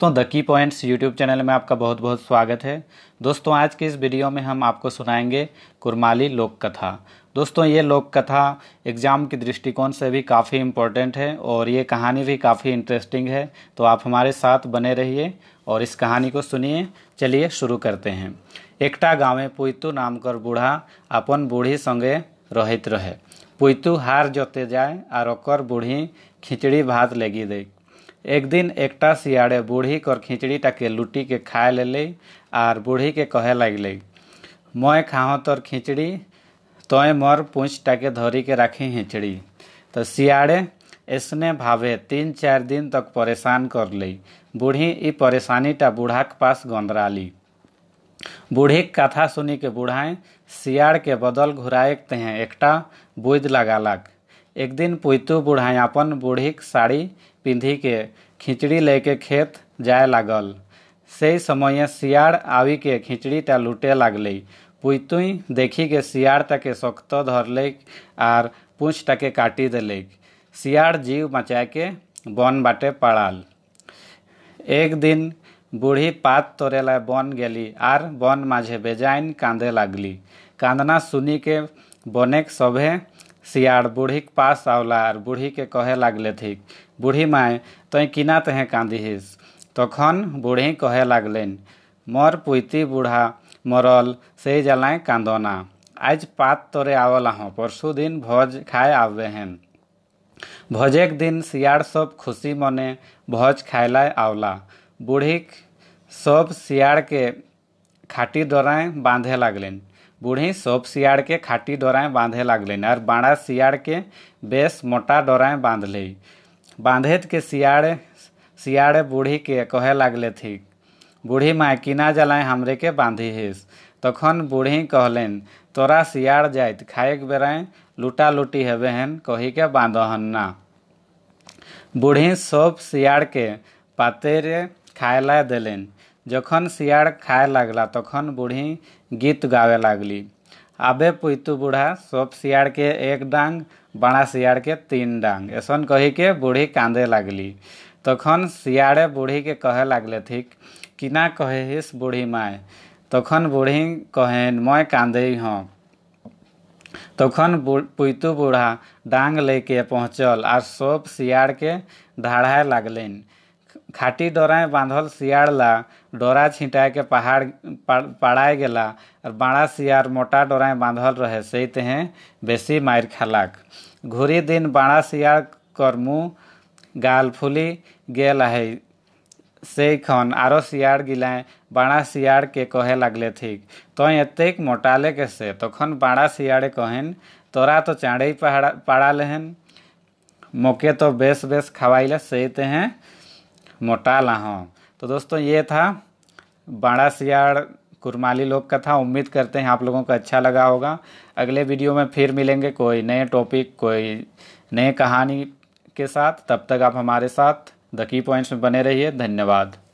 दोस्तों the key points YouTube channel में आपका बहुत बहुत स्वागत है दोस्तों आज की इस वीडियो में हम आपको सुनाएंगे कुरमाली लोक कथा दोस्तों ये लोक कथा एग्ज़ाम के दृष्टिकोण से भी काफ़ी इम्पोर्टेंट है और ये कहानी भी काफ़ी इंटरेस्टिंग है तो आप हमारे साथ बने रहिए और इस कहानी को सुनिए चलिए शुरू करते हैं एकटा गाँव में पुइतु नाम कर बूढ़ा अपन बूढ़ी संगे रहित रहे पुइतु हार जोते जाए और ओकर बूढ़ी खिचड़ी भात लेगी दे एक दिन एकटा सियाड़े बूढ़ी कर खिचड़ी के लुटी के खाए ले ले आर बूढ़ी के कहे लगल मैं खाओ तोर खिचड़ी तय मोर पूछटा के धरी के रखी हिचड़ी तो सियाड़े इसने भावे तीन चार दिन तक परेशान कर ले बूढ़ी परेशानी परेशानीटा बूढ़ा के पास गंदरा ली बूढ़ी कथा सुनी के बूढ़ाएँ सियाड़ के बदल घुराए तहें एकटा बुद लगालक एक दिन पुतु बुढ़ाई अपन बूढ़ीक साड़ी पिंधी के खिचड़ी लेके खेत जाय लागल से समय सियाड़ आवि के खिचड़ी टा लुटे लागल पुतुई देखी के सियाड़ टके सख्त धरल आर पूछ टके काटि दिल सियाड़ जीव बचा के बन बाटे पड़ाल एक दिन बूढ़ी पात ला बन गली आर बन माझे बेजाइन कांदे लगली कांदना सुनी के बनेक सभे सियाड़ बूढ़ी के पास आवला और बूढ़ी के कहे लगले थी बूढ़ी माए तय तो किना तहें कांदिहिस तखन तो बूढ़ी कहे लागलेन मोर पुइती बूढ़ा मरल से जलाएं कांदोना आज पात तोरे आवला हों परसु दिन भोज खाए आवे हैं भोजेक दिन सियाड़ सब खुशी मने भोज खायला आवला बूढ़ी सब सियाड़ के खाटी डोराएं बांधे लगलें बूढ़ी सब सियाड़ के खाटी डोराएँ बांधे लागल और बाड़ा सियाड़ के बेस मोटा डोराएँ बांध ली बांधेत के सियाड़े सियाड़े बूढ़ी के कहे लागल थी बूढ़ी माय किना जलाए हमरे के बांधी हिस तखन बूढ़ी कहलेन तोरा सियाड़ जाइत खाए बेराए लूटा लूटी हेबे हन कही के बांधन ना बूढ़ी सब सियाड़ के पातेरे खाए ला जखन सियाड़ खाय लगला तखन बूढ़ी गीत गावे लगली आबे पुतु बूढ़ा सब सियाड़ के एक डांग बड़ा सियाड़ के तीन डांग ऐसन कही के बूढ़ी कांदे लगली तखन सियाड़े बूढ़ी के कहे लगले कि ना कहे हिस बूढ़ी माय तखन बूढ़ी कहें मैं कांदे हँ तखन पुतु बूढ़ा डांग लेके पहुँचल आ सब सियाड़ के धाढ़ाए लगलन खाटी डोराएँ बांधल सियाड़ ला डोरा छिटा के पहाड़ पड़ाए गया और बाड़ा सियार मोटा डोराएँ बांधल रहे से तहें बेसी मार खालाक घूरी दिन बाड़ा सियाड़ कर मुँह गाल फुली गेल है से खन आरो सियाड़ गिलाएँ बाड़ा सियाड़ के कहे लगले थी तो एतेक मोटाले के से तखन तो बाड़ा सियाड़े कहन तोरा तो चाँड़े पहाड़ा पड़ा लेहन मोके तो बेस बेस खवाइले से तेह मोटा लाहौं तो दोस्तों ये था बाड़ा सियाड़ कुरमाली लोग का था उम्मीद करते हैं आप लोगों को अच्छा लगा होगा अगले वीडियो में फिर मिलेंगे कोई नए टॉपिक कोई नए कहानी के साथ तब तक आप हमारे साथ द की पॉइंट्स में बने रहिए धन्यवाद